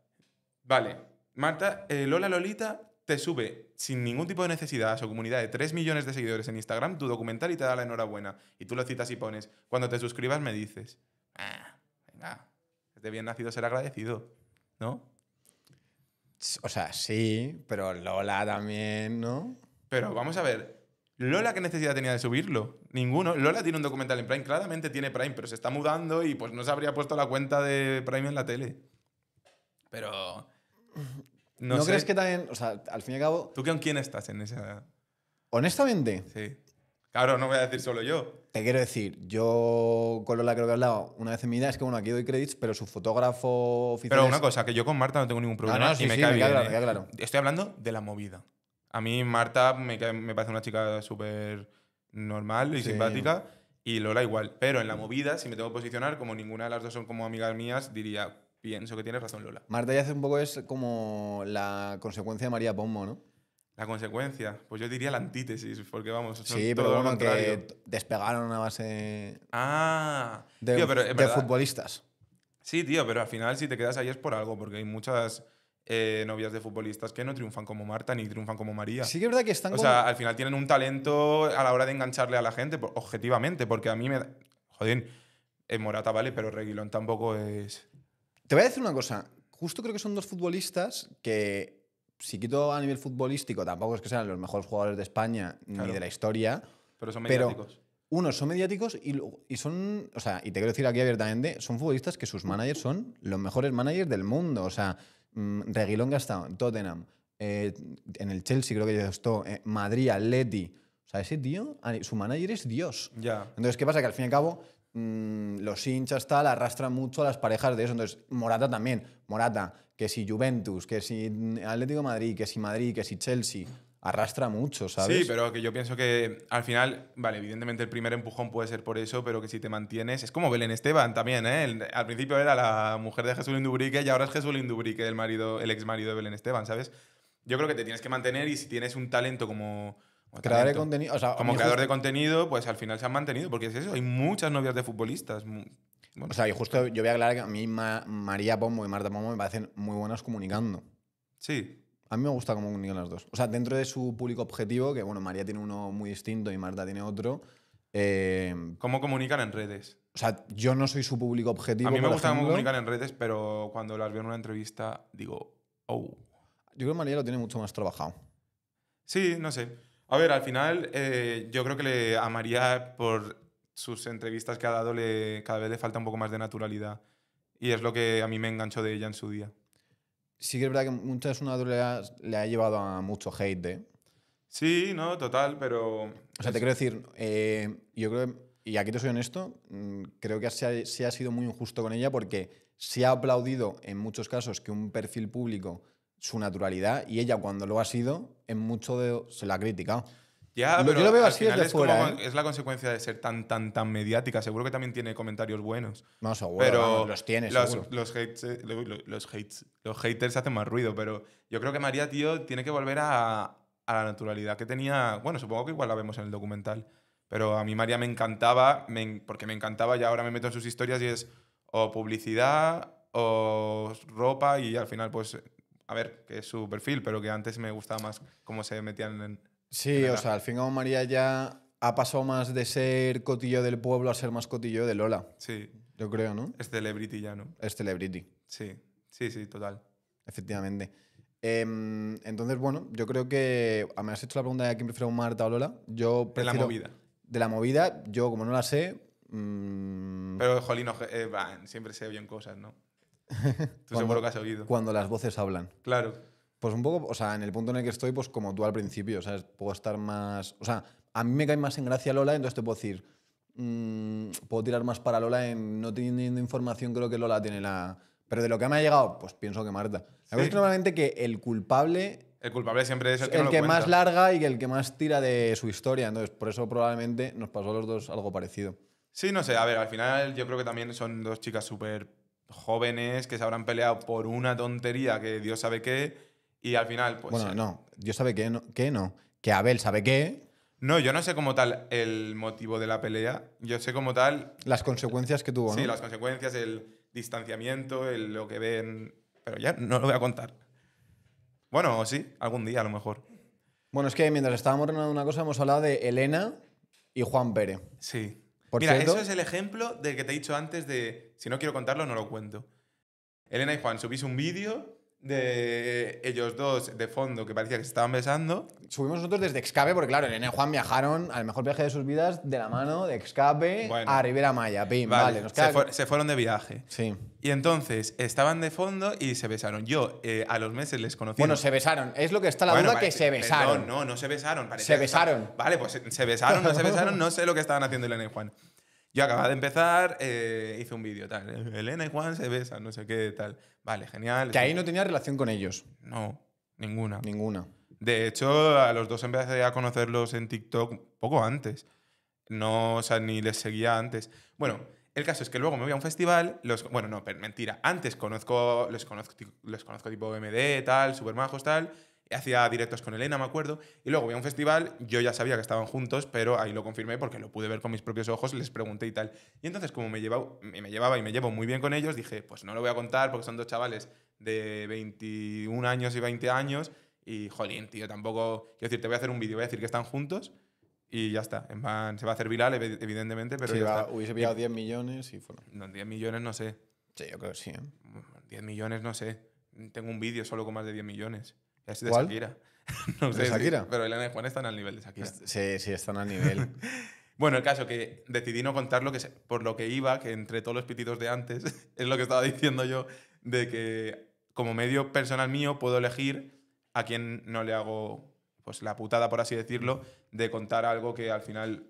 Speaker 1: vale, Marta, eh, Lola Lolita te sube sin ningún tipo de necesidad a su comunidad de 3 millones de seguidores en Instagram tu documental y te da la enhorabuena. Y tú lo citas y pones, cuando te suscribas me dices, ah, venga, es de bien nacido ser agradecido, ¿no? O sea, sí, pero Lola también, ¿no? Pero vamos a ver, Lola, ¿qué necesidad tenía de subirlo? Ninguno. Lola tiene un documental en Prime, claramente tiene Prime, pero se está mudando y pues no se habría puesto la cuenta de Prime en la tele. Pero... ¿No, ¿No crees que también, o sea, al fin y al cabo... ¿Tú con quién estás en esa...? Honestamente, sí. Claro, no voy a decir solo yo. Te
Speaker 2: quiero decir, yo con Lola creo que he hablado una vez en mi vida, es que bueno, aquí doy créditos, pero su fotógrafo oficial. Pero una cosa,
Speaker 1: que yo con Marta no tengo ningún problema. y me, cae bien, ¿eh? Estoy hablando de la movida. A mí Marta me, me parece una chica súper normal y simpática, y Lola igual. Pero en la movida, si me tengo que posicionar, como ninguna de las dos son como amigas mías, diría, pienso que tienes razón, Lola. Marta ya hace un poco es
Speaker 2: como la consecuencia de María Pombo, ¿no?
Speaker 1: La consecuencia, pues yo diría la antítesis, porque vamos. sí, pero bueno, que
Speaker 2: despegaron una base.
Speaker 1: Ah, de,
Speaker 2: futbolistas.
Speaker 1: Sí, tío, pero al final si te quedas ahí es por algo, porque hay muchas eh, novias de futbolistas que no triunfan como Marta ni triunfan como María. Sí, que es verdad que están. O sea, al final tienen un talento a la hora de engancharle a la gente, objetivamente, porque a mí me. Joder, eh, Morata vale, pero Reguilón tampoco es. Te voy a decir una cosa. Justo creo que son dos futbolistas
Speaker 2: que si quito a nivel futbolístico, tampoco es que sean los mejores jugadores de España ni de la historia. Pero son mediáticos. Pero unos son mediáticos y, son, o sea, y te quiero decir aquí abiertamente, son futbolistas que sus managers son los mejores managers del mundo. O sea, mm, Reguilón ha Tottenham, eh, en el Chelsea creo que ya estuvo eh, Madrid, leti O sea, ese tío, su manager es Dios. Ya. Entonces, ¿qué pasa? Que al fin y al cabo, mm, los hinchas tal arrastran mucho a las parejas de eso. Entonces, Morata también. Morata, que si Juventus, que si Atlético Madrid, que si Madrid, que si Chelsea, arrastra mucho, ¿sabes? Sí,
Speaker 1: pero que yo pienso que al final, vale, evidentemente el primer empujón puede ser por eso, pero que si te mantienes, es como Belén Esteban también, ¿eh? al principio era la mujer de Jesús Lindubrique y ahora es Jesús Lindubrique, el marido, el ex marido de Belén Esteban, ¿sabes? Yo creo que te tienes que mantener y si tienes un talento como contenido, como creador de contenido, pues al final se han mantenido, porque es eso, hay muchas novias de futbolistas,
Speaker 2: o sea, yo justo yo voy a aclarar que a mí María Pombo y Marta Pombo me parecen muy buenas comunicando. Sí. A mí me gusta cómo comunican las dos. O sea, dentro de su público objetivo, que bueno, María tiene
Speaker 1: uno muy distinto y Marta tiene otro. Eh, ¿Cómo comunican en redes?
Speaker 2: O sea, yo no soy su público objetivo. A mí me gusta cómo comunican
Speaker 1: en redes, pero cuando las veo en una entrevista digo,
Speaker 2: oh. Yo creo que María lo tiene mucho más trabajado.
Speaker 1: Sí, no sé. A ver, al final eh, yo creo que le, a María por sus entrevistas que ha dado le, cada vez le falta un poco más de naturalidad. Y es lo que a mí me enganchó de ella en su día. Sí que es verdad que muchas una le le ha llevado a mucho hate, ¿eh? Sí, no, total, pero... O sea, te quiero decir,
Speaker 2: eh, yo creo, y aquí te soy honesto, mm, creo que se ha, se ha sido muy injusto con ella porque se ha aplaudido en muchos casos que un perfil público su naturalidad y ella cuando lo ha sido en mucho de, se la ha criticado pero yo lo veo así desde es ¿eh?
Speaker 1: Es la consecuencia de ser tan, tan, tan mediática. Seguro que también tiene comentarios buenos. No, seguro. los tiene, los, eh, Los, hates, los, haters hacen más ruido, pero yo creo que María, tío, tiene que volver a, la naturalidad que tenía. Bueno, supongo que igual la vemos en el documental. Pero a mí María me encantaba, porque me encantaba y ahora me meto en sus historias y es o publicidad o ropa y al final, pues, a ver, que es su perfil, pero que antes me gustaba más cómo se metían en, Sí, o sea, al
Speaker 2: fin y María ya ha pasado más de ser cotillo del pueblo a ser más cotillo de Lola. Sí. Yo creo, ¿no?
Speaker 1: Es celebrity ya, ¿no? Es celebrity. Sí, sí, sí, total. Efectivamente.
Speaker 2: Em, entonces, bueno, yo creo que. Me has hecho la pregunta de quién prefiero Marta o Lola. Yo prefiero, de la movida. De la movida, yo como no la sé. Mm,
Speaker 1: Pero, jolín, eh, siempre se oyen cosas, ¿no? Tú cuando, que has oído.
Speaker 2: Cuando las voces hablan. Claro. Pues un poco, o sea, en el punto en el que estoy, pues como tú al principio, sea, Puedo estar más. O sea, a mí me cae más en gracia Lola, entonces te puedo decir. Mm, puedo tirar más para Lola en no teniendo información, creo que Lola tiene la. Pero de lo que me ha llegado, pues pienso que Marta. La que normalmente que el culpable.
Speaker 1: El culpable siempre es el que, que más
Speaker 2: larga y el que más tira de su historia. Entonces, por eso probablemente nos pasó a los dos algo parecido.
Speaker 1: Sí, no sé. A ver, al final yo creo que también son dos chicas súper jóvenes que se habrán peleado por una tontería que Dios sabe qué y al final, pues. Bueno,
Speaker 2: eh, no. Yo sabe que no, que no. Que Abel sabe qué…
Speaker 1: No, yo no sé como tal el motivo de la pelea. Yo sé como tal.
Speaker 2: Las consecuencias que tuvo, sí, ¿no? Sí, las
Speaker 1: consecuencias, el distanciamiento, lo que ven. Pero ya no lo voy a contar. Bueno, sí, algún día a lo mejor. Bueno, es que mientras estábamos hablando una cosa, hemos
Speaker 2: hablado de Elena y Juan Pérez. Sí. Mira, eso es
Speaker 1: el ejemplo de que te he dicho antes de si no quiero contarlo, no lo cuento. Elena y Juan subís un vídeo de ellos dos de fondo que parecía que se estaban besando. Subimos nosotros desde Excape, porque claro, el N Juan
Speaker 2: viajaron al mejor viaje de sus vidas de la mano de Excape a Rivera Maya.
Speaker 1: se, fueron de viaje. Sí. Y entonces estaban de fondo y se besaron. Yo eh, a los meses les conocí. Bueno, se besaron. Es lo que está la duda que se besaron. no, no se besaron. Se besaron. Vale, pues se besaron, no se besaron, no sé lo que estaban haciendo el N Juan. Yo acababa de empezar, eh, hice un vídeo tal. Eh, Elena y Juan se besan, no sé qué, tal. Vale, genial. Que ahí no tenía relación con ellos. No, ninguna. Ninguna. De hecho, a los dos empecé a conocerlos en TikTok poco antes. No, o sea, ni les seguía antes. Bueno, el caso es que luego me voy a un festival, los, bueno, no, mentira, antes conozco, los conozco, conozco tipo MD, tal, super majos, tal, hacía directos con Elena, me acuerdo, y luego voy a un festival, yo ya sabía que estaban juntos, pero ahí lo confirmé porque lo pude ver con mis propios ojos, les pregunté y tal. Y entonces, como me, llevaba, me llevaba y me llevo muy bien con ellos, dije, pues no lo voy a contar porque son dos chavales de 21 años y 20 años, y jolín, tío, tampoco, quiero decir, te voy a hacer un vídeo, voy a decir que están juntos. Y ya está, se va a hacer viral, evidentemente, pero... Hubiese pillado 10 millones y fuera. No, 10 millones no sé. Sí, yo creo que sí. 10 ¿eh? millones no sé. Tengo un vídeo solo con más de 10 millones de pero Elena y Juan están al nivel de Sakira. Sí, sí, están al nivel. bueno, el caso que decidí no contar lo que, por lo que iba, que entre todos los pitidos de antes, es lo que estaba diciendo yo, de que como medio personal mío puedo elegir a quien no le hago pues la putada, por así decirlo, de contar algo que al final...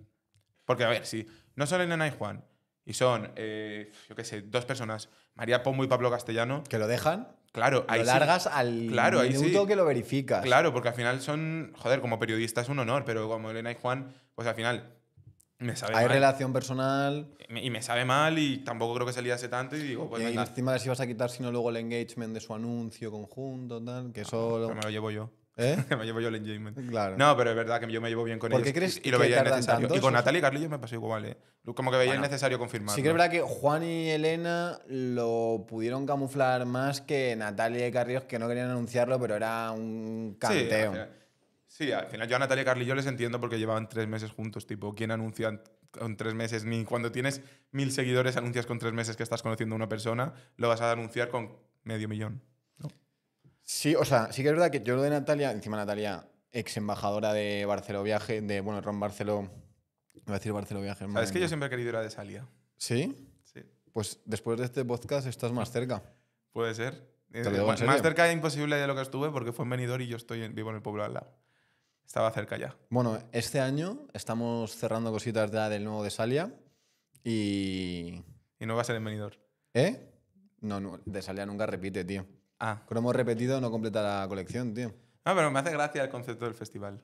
Speaker 1: Porque, a ver, si no son Elena y Juan, y son, eh, yo qué sé, dos personas, María Pombo y Pablo Castellano... ¿Que lo dejan? Claro, ahí lo largas al minuto
Speaker 2: que lo verificas.
Speaker 1: Claro, porque al final son, joder, como periodista es un honor, pero como Elena y Juan, pues al final me sabe Hay relación
Speaker 2: personal.
Speaker 1: Y me sabe mal y tampoco creo que se liase tanto y digo, pues y si encima
Speaker 2: les a quitar, sino luego el engagement de su anuncio conjunto,
Speaker 1: tal, que ah, solo. me lo llevo yo. ¿Eh? me llevo yo el engagement. No, pero es verdad que yo me llevo bien con ellos. y, lo que veía necesario. y con Natalia y Carlillo me pasó igual, ¿eh? Como que veía necesario confirmar. Sí que es verdad
Speaker 2: que Juan y Elena lo pudieron camuflar más que Natalia y Carrillos, que no querían anunciarlo, pero era un canteo.
Speaker 1: Sí, al final, yo a Natalia y Carlillo les entiendo porque llevaban tres meses juntos. Tipo, ¿quién anuncia con tres meses? Ni cuando tienes mil seguidores anuncias con tres meses que estás conociendo a una persona, lo vas a anunciar con medio millón.
Speaker 2: Sí, o sea, sí que es verdad que yo lo de Natalia, encima Natalia, ex embajadora de Barcelo Viaje, de, bueno, Ron Barceló, voy a decir Barcelo Viaje. Es Sabes que yo
Speaker 1: siempre he querido ir a Desalia.
Speaker 2: ¿Sí? Sí. Pues después de este podcast estás más cerca.
Speaker 1: Puede ser. Más, cerca de imposible de lo que estuve porque fue en Benidorm y yo estoy en, vivo en el pueblo al lado. Estaba cerca ya.
Speaker 2: Bueno, este año estamos cerrando cositas ya del nuevo Desalia y... Y no va a ser en Benidorm. ¿Eh? No, no Desalia nunca repite, tío. Ah. Cromo repetido no
Speaker 1: completa la colección, tío. No, pero me hace gracia el concepto del festival.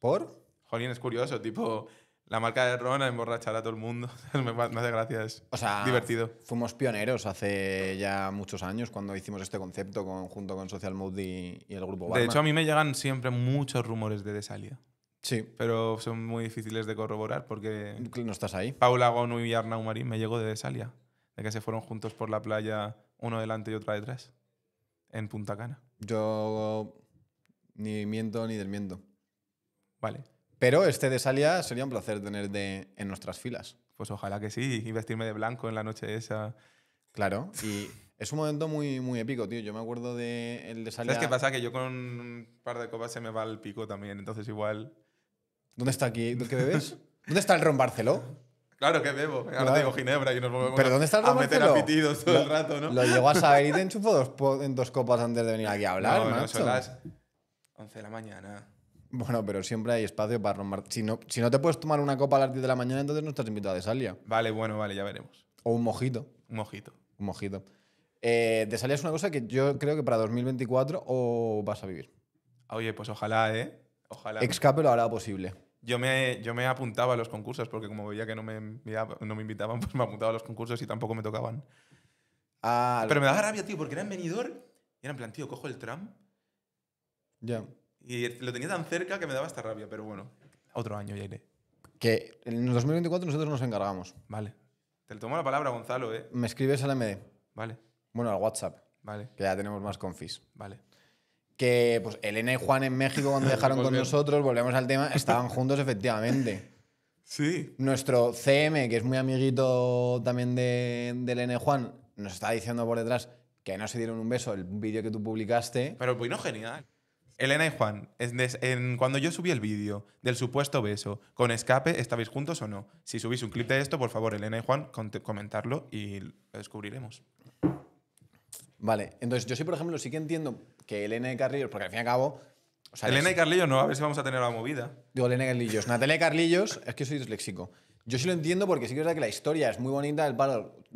Speaker 1: ¿Por? Jolín, es curioso, tipo, la marca de Ron emborrachar a todo el mundo. me, hace gracia, es o sea, divertido.
Speaker 2: Fuimos pioneros hace ya muchos años cuando hicimos este concepto con, junto con
Speaker 1: Social Mood y, el grupo De hecho, a mí me llegan siempre muchos rumores de Desalia. Sí. Pero son muy difíciles de corroborar porque. No estás ahí. Paula Gonu y Arnau Marín me llegó de Desalia, de que se fueron juntos por la playa, uno delante y otro detrás en Punta Cana.
Speaker 2: Yo ni miento ni desmiento. Vale. Pero este de Salia sería un placer tenerte en nuestras filas.
Speaker 1: Pues ojalá que sí, y vestirme de blanco
Speaker 2: en la noche esa. Claro, y es un momento muy, muy épico, tío. Yo me acuerdo de
Speaker 1: el de Salia. ¿Sabes qué pasa? Que yo con un par de copas se me va el pico también, entonces igual. ¿Dónde está aquí? ¿Qué bebes? ¿Dónde está el Ron Barceló? Claro que bebo. Ahora tengo ginebra y nos volvemos ¿Pero dónde a meter todo lo, el rato, ¿no? Lo a saber y te
Speaker 2: enchufo en dos copas antes de venir aquí a hablar, no, macho. No, son las
Speaker 1: 11 de la mañana.
Speaker 2: Bueno, pero siempre hay espacio para romper. Si no, si no te puedes tomar una copa a las 10 de la mañana, entonces no estás invitado a Desalia.
Speaker 1: Vale, bueno, vale, ya veremos.
Speaker 2: O un mojito.
Speaker 1: Un mojito. Un mojito.
Speaker 2: Eh, de es una cosa que yo creo que para 2024 o vas a vivir.
Speaker 1: Oye, pues ojalá, ¿eh? Ojalá.
Speaker 2: lo hará posible
Speaker 1: yo me, apuntaba a los concursos, porque como veía que no me, no me invitaban, pues me apuntaba a los concursos y tampoco me tocaban. Ah, pero me daba rabia, tío, porque era en y era en plan, tío, cojo el tram. Ya. Y lo tenía tan cerca que me daba esta rabia, pero bueno,
Speaker 2: otro año ya iré. Que en 2024 nosotros nos encargamos. Vale.
Speaker 1: Te tomo la palabra, Gonzalo, ¿eh?
Speaker 2: Me escribes al MD. Vale. Bueno, al WhatsApp. Vale. Que ya tenemos más confis. Vale que pues, Elena y Juan en México cuando dejaron con nosotros, volvemos al tema, estaban juntos efectivamente. Sí. Nuestro CM, que es muy amiguito también de, Elena Juan, nos está diciendo por detrás que no se dieron un beso el vídeo que tú publicaste.
Speaker 1: Pero pues no genial. Elena y Juan, cuando yo subí el vídeo del supuesto beso con escape, ¿estabais juntos o no? Si subís un clip de esto, por favor, Elena y Juan, comentarlo y lo descubriremos. Vale, entonces yo sí, por ejemplo, sí que entiendo
Speaker 2: que Elena y Carrillos, porque al fin y al cabo.
Speaker 1: Elena y Carlillos, no, a ver si vamos a tener la movida.
Speaker 2: Digo, Elena y Carlillos. Natalia y Carlillos, es que soy disléxico. Yo sí lo entiendo porque sí que es verdad que la historia es muy bonita, el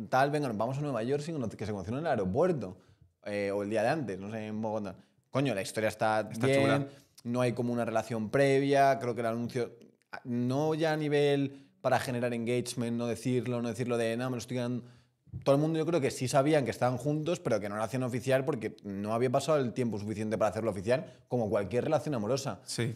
Speaker 2: tal, venga, vamos a Nueva York, sino que se conoció en el aeropuerto, eh, o el día de antes, no sé, en Bogotá. Coño, la historia está, bien, chula. no hay como una relación previa, creo que el anuncio, ah, no ya a nivel para generar engagement, no decirlo, no decirlo de, nada me lo estoy todo el mundo yo creo que sí sabían que estaban juntos, pero que no lo hacían oficial porque no había pasado el tiempo suficiente para hacerlo oficial, como cualquier relación amorosa. Sí.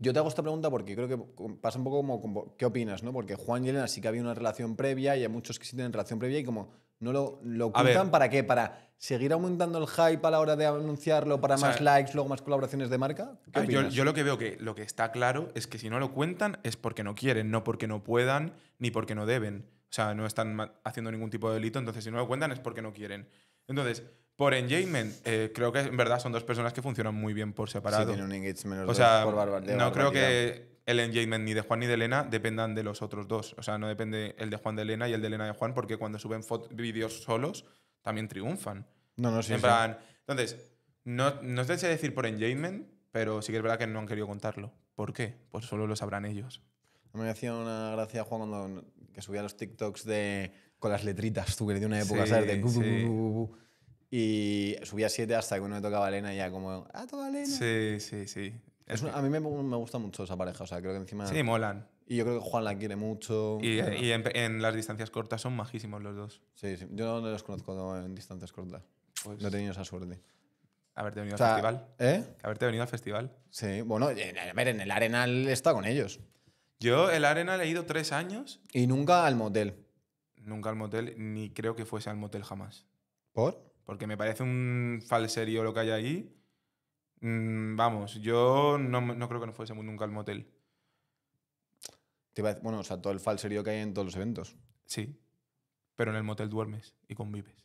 Speaker 2: Yo te hago esta pregunta porque creo que pasa un poco como, ¿qué opinas? ¿no? Porque Juan y Elena sí que había una relación previa y hay muchos que sí tienen relación previa y como no lo, lo para qué? Para seguir aumentando el hype a la hora de anunciarlo, para más likes, luego más colaboraciones de marca. yo, yo, lo que
Speaker 1: veo que lo que está claro es que si no lo cuentan es porque no quieren, no porque no puedan ni porque no deben. O sea, no están haciendo ningún tipo de delito, entonces si no lo cuentan es porque no quieren. Entonces, por engagement, eh, creo que en verdad son dos personas que funcionan muy bien por separado. no creo que el engagement ni de Juan ni de Elena dependan de los otros dos. O sea, no depende el de Juan de Elena y el de Elena de Juan, porque cuando suben vídeos solos también triunfan. No, no, sí. Entonces, no, no sé si decir por engagement, pero sí que es verdad que no han querido contarlo. ¿Por qué? Pues solo lo sabrán ellos.
Speaker 2: A mí me hacía una gracia, Juan, cuando que subía los TikToks de, con
Speaker 1: las letritas, tú que de una época, De
Speaker 2: Y subía siete hasta que uno me tocaba Elena y ya como, ¡ah, toca Elena! Sí, sí, sí. a mí me, me, gusta mucho esa pareja, o sea, creo que encima... Sí, molan. Y yo creo que Juan la quiere mucho. Y, y
Speaker 1: en, las distancias cortas son majísimos los dos. Sí, sí. yo no los conozco en distancias cortas. Pues no he tenido esa suerte.
Speaker 2: Haberte venido al festival. ¿Eh? Haberte venido al festival. Sí, bueno, a ver, en el Arenal está con
Speaker 1: ellos. Yo el Arena le he ido tres años. Y nunca al motel. Nunca al motel, ni creo que fuese al motel jamás. ¿Por? Porque me parece un falserío lo que hay ahí. Mm, vamos, yo no, creo que no fuese nunca al motel.
Speaker 2: bueno, o sea, todo el falserío que hay en todos los eventos. Sí,
Speaker 1: pero en el motel duermes y convives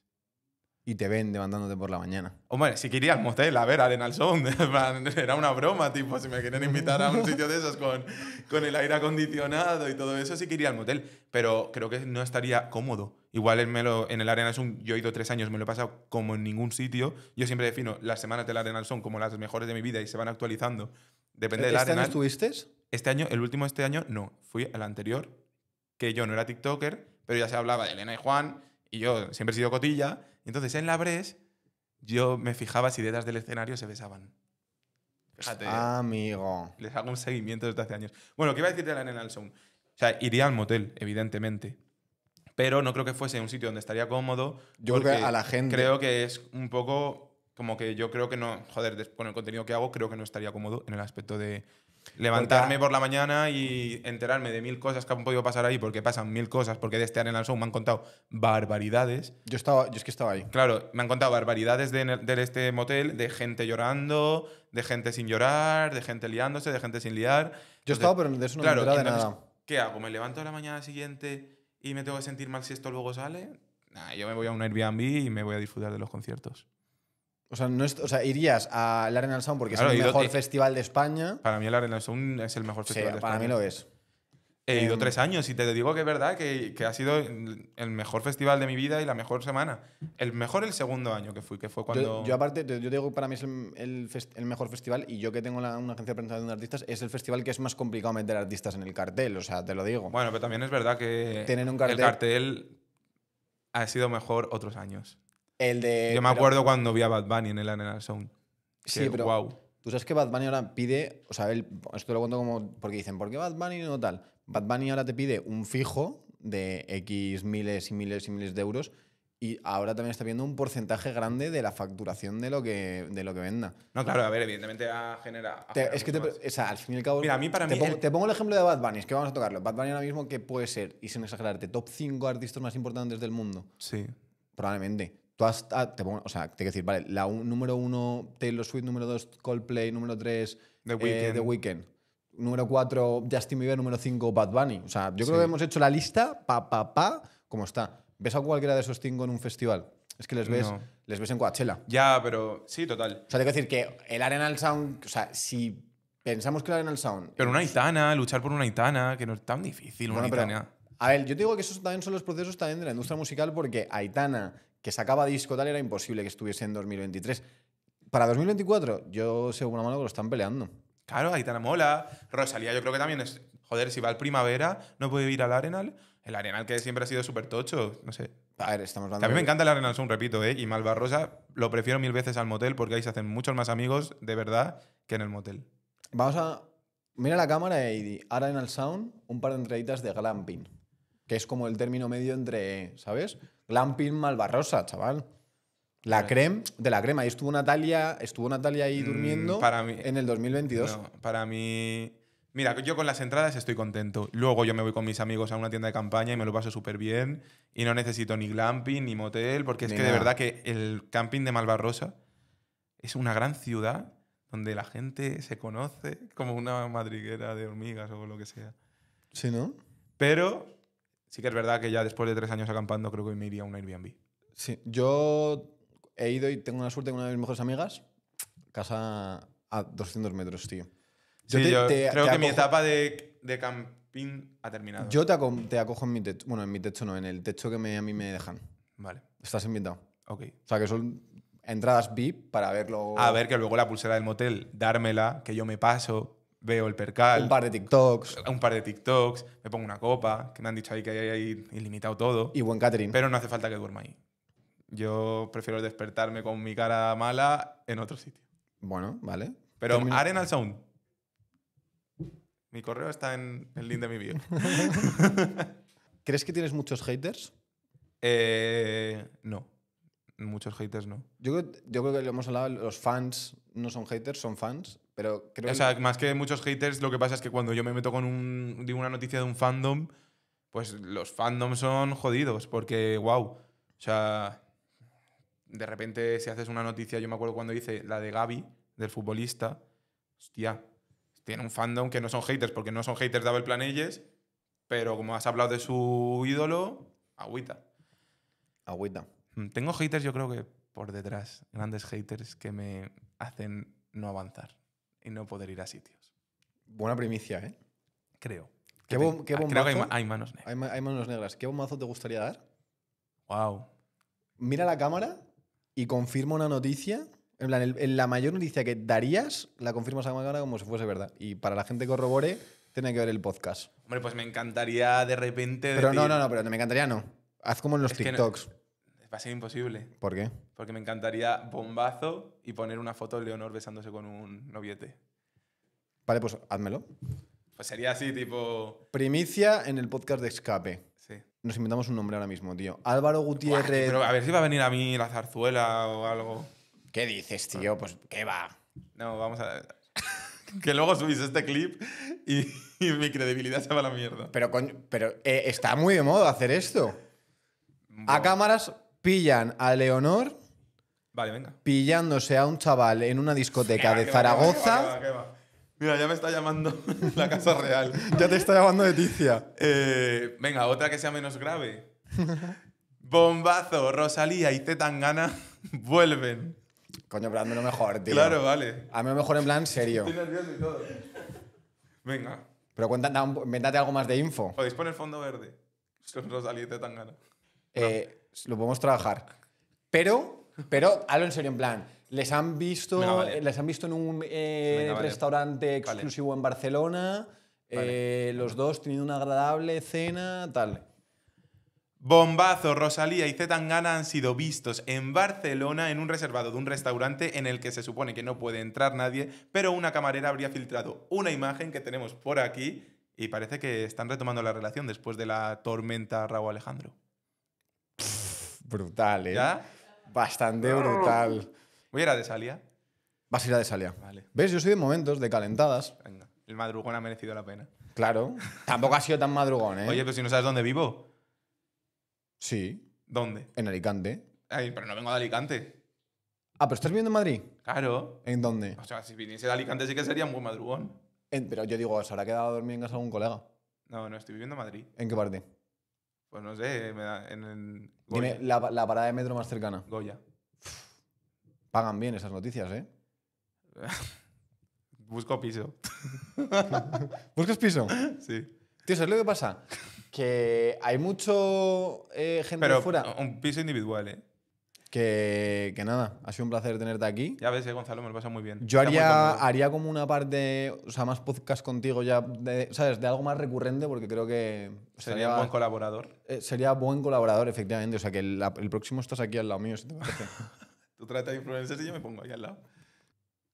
Speaker 1: y te ven demandándote por la mañana. Hombre, si al motel, a ver, Arenal Sound, era una broma, tipo, si me quieren invitar a un sitio de esos con, con el aire acondicionado y todo eso, sí quería al motel, pero creo que no estaría cómodo. Igual en, Melo, en el Arenal Sound, yo he ido tres años, me lo he pasado como en ningún sitio. Yo siempre defino las semanas del Arenal Sound como las mejores de mi vida y se van actualizando. Depende ¿E- del Arenal. ¿Este año estuviste? Este año, el último este año, no. Fui al anterior, que yo no era TikToker, pero ya se hablaba de Elena y Juan, y yo siempre he sido cotilla entonces, en la Bres, yo me fijaba si detrás del escenario se besaban. Fíjate. ¿eh? Amigo. Les hago un seguimiento desde hace años. Bueno, ¿qué iba a decirte de la Nena O sea, iría al motel, evidentemente. Pero no creo que fuese un sitio donde estaría cómodo. Yo creo que Creo que es un poco como que yo creo que no. Joder, con el contenido que hago, creo que no estaría cómodo en el aspecto de Levantarme por la mañana y enterarme de mil cosas que han podido pasar ahí, porque pasan mil cosas, porque de este en show me han contado barbaridades. Yo, estaba, yo es que estaba ahí. Claro, me han contado barbaridades de, este motel, de gente llorando, de gente sin llorar, de gente liándose, de gente sin liar. Yo estaba, pero de eso no me de nada. ¿Qué hago? ¿Me levanto a la mañana siguiente y me tengo que sentir mal si esto luego sale? Nah, yo me voy a un Airbnb y me voy a disfrutar de los conciertos. O sea, no es, o sea,
Speaker 2: irías al Arenal Sound porque es el mejor festival de España.
Speaker 1: Para mí el Arenal Sound es el mejor festival de para España. Para mí lo es. He ido em, tres años y te digo que es verdad que, que, ha sido el mejor festival de mi vida y la mejor semana. El mejor el segundo año que fui, que fue cuando... Yo,
Speaker 2: aparte, yo digo que para mí es el, el, mejor festival y yo que tengo una agencia de presentación de artistas, es el festival que es más complicado meter
Speaker 1: artistas en el cartel, o sea, te lo digo. Bueno, pero también es verdad que Tienen un cartel... el cartel ha sido mejor otros años. Yo me acuerdo cuando vi a Bad Bunny en el Animal Sound.
Speaker 2: Sí, pero.
Speaker 1: Tú sabes que Bad Bunny
Speaker 2: ahora pide. O sea, esto lo cuento como. Porque dicen, ¿por qué Bad Bunny no tal? Bad Bunny ahora te pide un fijo de X miles y miles y miles de euros. Y ahora también está viendo un porcentaje grande de la facturación de lo que, de lo que venda. No, claro, a ver,
Speaker 1: evidentemente a es que te, o
Speaker 2: al fin y al cabo. Mira, a mí para mí. Pongo, el... Te pongo el ejemplo de Bad Bunny, es que vamos a tocarlo. Bad Bunny ahora mismo, que puede ser, y sin exagerarte, top 5 artistas más importantes del mundo. Sí. Probablemente tú has, ah, o sea, te que decir, vale, la número uno Taylor Swift, número dos Coldplay, número tres eh, The Weeknd. Número cuatro Justin Bieber, número cinco Bad Bunny. O sea, yo creo que hemos hecho la lista, pa, pa, pa, como está. ¿Ves a cualquiera de esos cinco en un festival? Es que les ves, les ves en Coachella.
Speaker 1: Ya, pero sí, total.
Speaker 2: O sea, te que decir que el Arenal Sound, o sea, si pensamos que el Arenal Sound. Pero
Speaker 1: una Itana, luchar por una Itana, que no es tan difícil, una Aitana.
Speaker 2: A ver, yo te digo que esos también son los procesos también de la industria musical porque Aitana, que sacaba disco tal era imposible que estuviese en 2023. Para 2024, yo sé una mano que lo están peleando.
Speaker 1: Claro, la Mola, Rosalía, yo creo que también es. Joder, si va al primavera, no puede ir al Arenal. El Arenal que siempre ha sido súper tocho, no sé.
Speaker 2: A ver, estamos hablando. a mí me encanta
Speaker 1: el Arenal Sound, repito, ¿eh? Y Malvarrosa lo prefiero mil veces al motel porque ahí se hacen muchos más amigos, de verdad, que en el motel.
Speaker 2: Vamos a. Mira la cámara y Arenal Sound, un par de entraditas de glamping que es como el término medio entre, ¿sabes? Glamping Malvarrosa, chaval. La creme de la crema. Y estuvo Natalia,
Speaker 1: estuvo Natalia ahí mm, durmiendo para mí, en el 2022. para mí... Mira, yo con las entradas estoy contento. Luego yo me voy con mis amigos a una tienda de campaña y me lo paso súper bien. Y no necesito ni glamping ni motel, porque es que de verdad que el camping de Malvarrosa es una gran ciudad donde la gente se conoce como una madriguera de hormigas o lo que sea. Sí, ¿no? Pero sí que es verdad que ya después de tres años acampando creo que me iría a un Airbnb. Sí, yo he ido y tengo la suerte con una de mis mejores amigas,
Speaker 2: casa a 200 metros, tío. creo que mi etapa
Speaker 1: de, camping ha terminado. Yo te,
Speaker 2: acojo en mi techo, bueno, en mi techo no, en el techo que a mí me dejan. Vale. Estás invitado. Ok. O sea, que son entradas VIP para verlo. A
Speaker 1: ver, que luego la pulsera del motel, dármela, que yo me paso, veo el percal. Un par de TikToks. Un par de TikToks, me pongo una copa, que me han dicho ahí que hay ilimitado todo. Y buen catering. Pero no hace falta que duerma ahí. Yo prefiero despertarme con mi cara mala en otro sitio. Bueno, vale. Pero aren al Sound. Mi correo está en el link de mi bio. ¿Crees que tienes muchos haters? Eh, no muchos haters no.
Speaker 2: Yo, creo que lo hemos hablado, los fans no son haters, son fans, pero creo O sea, más
Speaker 1: que muchos haters, lo que pasa es que cuando yo me meto con un, digo una noticia de un fandom, pues los fandoms son jodidos, porque, wow, o sea, de repente si haces una noticia, yo me acuerdo cuando hice la de Gaby, del futbolista, hostia, tiene un fandom que no son haters, porque no son haters de Abel Planelles, pero como has hablado de su ídolo, agüita. Agüita. Mm, tengo haters, yo creo que por detrás, grandes haters que me hacen no avanzar y no poder ir a sitios. Buena primicia, ¿eh? Creo. ¿Qué, ah, creo que hay, manos
Speaker 2: negras. Hay, ¿Qué bombazo te gustaría dar? Wow. Mira la cámara y confirma una noticia. En la mayor noticia que darías, la confirmas a la cámara como si fuese verdad. Y para la gente que corrobore, tiene que ver el podcast.
Speaker 1: Hombre, pues me encantaría de repente. Pero no, no, no,
Speaker 2: pero me encantaría no. Haz como en los TikToks.
Speaker 1: Ha imposible. ¿Por qué? Porque me encantaría bombazo y poner una foto de Leonor besándose con un noviete.
Speaker 2: Vale, pues házmelo.
Speaker 1: Pues sería así, tipo.
Speaker 2: Primicia en el podcast de Escape. Sí. Nos inventamos un nombre ahora mismo, tío. Álvaro Gutiérrez. pero a
Speaker 1: ver si va a venir a mí la zarzuela o algo. ¿Qué dices, tío? Pues qué va. No, vamos a. que luego subís este clip y, mi credibilidad se va a la mierda. Pero, pero eh, está muy de moda hacer esto.
Speaker 2: A cámaras pillan a Leonor vale, venga. pillándose a un chaval en una discoteca de Zaragoza.
Speaker 1: Mira, ya me está llamando la Casa Real. ya te
Speaker 2: está llamando Leticia.
Speaker 1: Eh, venga, otra que sea menos grave. Bombazo, Rosalía y Tetangana vuelven. Coño, pero lo mejor, tío. Claro, vale. A mí mejor en plan serio. Estoy nervioso y todo. Venga. Pero
Speaker 2: cuéntate, algo más de info. Podéis
Speaker 1: poner fondo verde. Rosalía y Tetangana.
Speaker 2: Eh, lo podemos trabajar. Pero, pero, hablo en serio, en plan, les han visto, eh, les han visto en un eh, restaurante exclusivo en Barcelona, eh,
Speaker 1: los dos teniendo una agradable cena, tal. Bombazo, Rosalía y Zetangana han sido vistos en Barcelona en un reservado de un restaurante en el que se supone que no puede entrar nadie, pero una camarera habría filtrado una imagen que tenemos por aquí y parece que están retomando la relación después de la tormenta Raúl Alejandro. Brutal, ¿eh? ¿Ya? Bastante brutal. ¿Voy a ir a Desalia?
Speaker 2: Vas a ir a Desalia. Vale. ¿Ves? Yo soy de momentos, de calentadas.
Speaker 1: El madrugón ha merecido la pena. Claro. Tampoco ha sido
Speaker 2: tan madrugón, ¿eh? Oye,
Speaker 1: pero si no sabes dónde vivo.
Speaker 2: Sí. ¿Dónde? En Alicante.
Speaker 1: Ay, pero no vengo de Alicante. Ah, pero estás viviendo en Madrid. Claro. ¿En dónde? O sea, si viniese de Alicante sí que sería muy madrugón. pero yo digo, ¿se habrá quedado a dormir en casa algún colega? No, no, estoy viviendo en Madrid. ¿En qué parte? Pues no sé, me da, en, la, parada de metro más cercana. Goya.
Speaker 2: Pagan bien esas noticias, ¿eh?
Speaker 1: Busco piso. ¿Buscas piso? Sí.
Speaker 2: Tío, ¿sabes lo que pasa? Que hay mucho eh, gente fuera.
Speaker 1: Un piso individual, ¿eh? Que, nada, ha sido un placer tenerte aquí. Ya ves, Gonzalo, me lo pasa muy bien. Yo haría,
Speaker 2: haría como una parte, o sea, más podcast contigo ya, ¿sabes? De algo más recurrente, porque creo que... Sería un buen colaborador. Eh, sería buen colaborador, efectivamente. O sea, que el, próximo estás aquí al lado mío,
Speaker 1: Tú tratas de influencers y yo me pongo ahí al lado.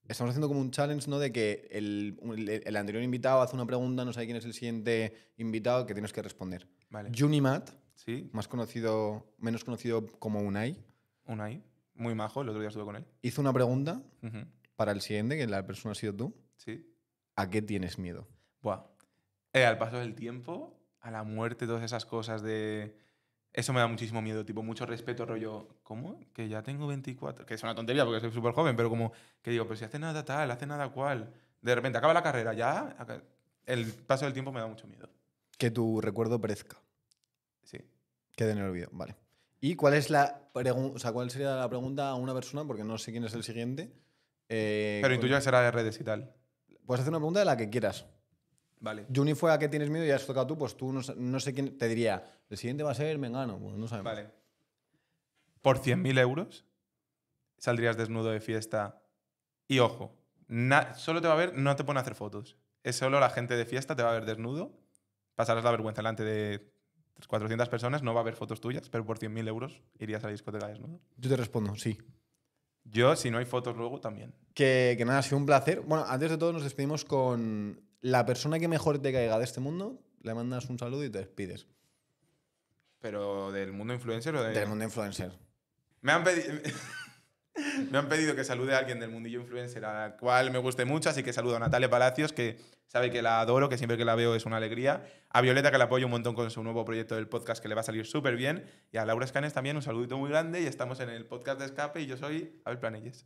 Speaker 2: Estamos haciendo como un challenge, ¿no? De que el, anterior invitado hace una pregunta, no sé quién es el siguiente invitado que tienes que responder. Vale. Junimat, ¿Sí? más conocido, menos conocido como Unai ahí,
Speaker 1: muy majo, el otro día estuve con él.
Speaker 2: Hizo una pregunta para el siguiente, que la persona ha sido tú. Sí. ¿A qué tienes miedo? Buah.
Speaker 1: Eh, al paso del tiempo, a la muerte, todas esas cosas de... Eso me da muchísimo miedo, tipo, mucho respeto, rollo, ¿cómo? Que ya tengo 24, que es una tontería porque soy súper joven, pero como que digo, pero si hace nada tal, hace nada cual, de repente acaba la carrera, ya, el paso del tiempo me da mucho miedo.
Speaker 2: Que tu recuerdo perezca. Sí. Quede en el olvido, vale. ¿Y cuál, es la cuál sería la pregunta a una persona? Porque no sé quién es el siguiente. Pero eh, intuyo que será de redes y tal. Puedes hacer una pregunta de la que quieras. Vale. Juni fue a qué tienes miedo y has tocado tú, pues tú no, sé quién te diría. El siguiente va a ser Mengano, pues no sabemos.
Speaker 1: Vale. ¿Por 100.000 euros saldrías desnudo de fiesta? Y ojo, solo te va a ver, no te pone a hacer fotos. Es solo la gente de fiesta, te va a ver desnudo, pasarás la vergüenza delante de 400 personas, no va a haber fotos tuyas, pero por 100.000 euros irías a la discoteca no
Speaker 2: Yo te respondo, sí.
Speaker 1: Yo, si no hay fotos luego, también.
Speaker 2: Que, que nada, ha sido un placer. Bueno, antes de todo nos despedimos con la persona que mejor te caiga de este
Speaker 1: mundo, le mandas
Speaker 2: un saludo y te despides.
Speaker 1: ¿Pero del mundo influencer o de...? Del mundo influencer. Me han pedido... Me han pedido que salude a alguien del mundillo influencer, a la cual me guste mucho, así que saludo a Natalia Palacios, que sabe que la adoro, que siempre que la veo es una alegría. A Violeta, que la apoyo un montón con su nuevo proyecto del podcast, que le va a salir súper bien. Y a Laura Escanes también, un saludito muy grande. Y estamos en el podcast de Escape y yo soy Abel Planelles.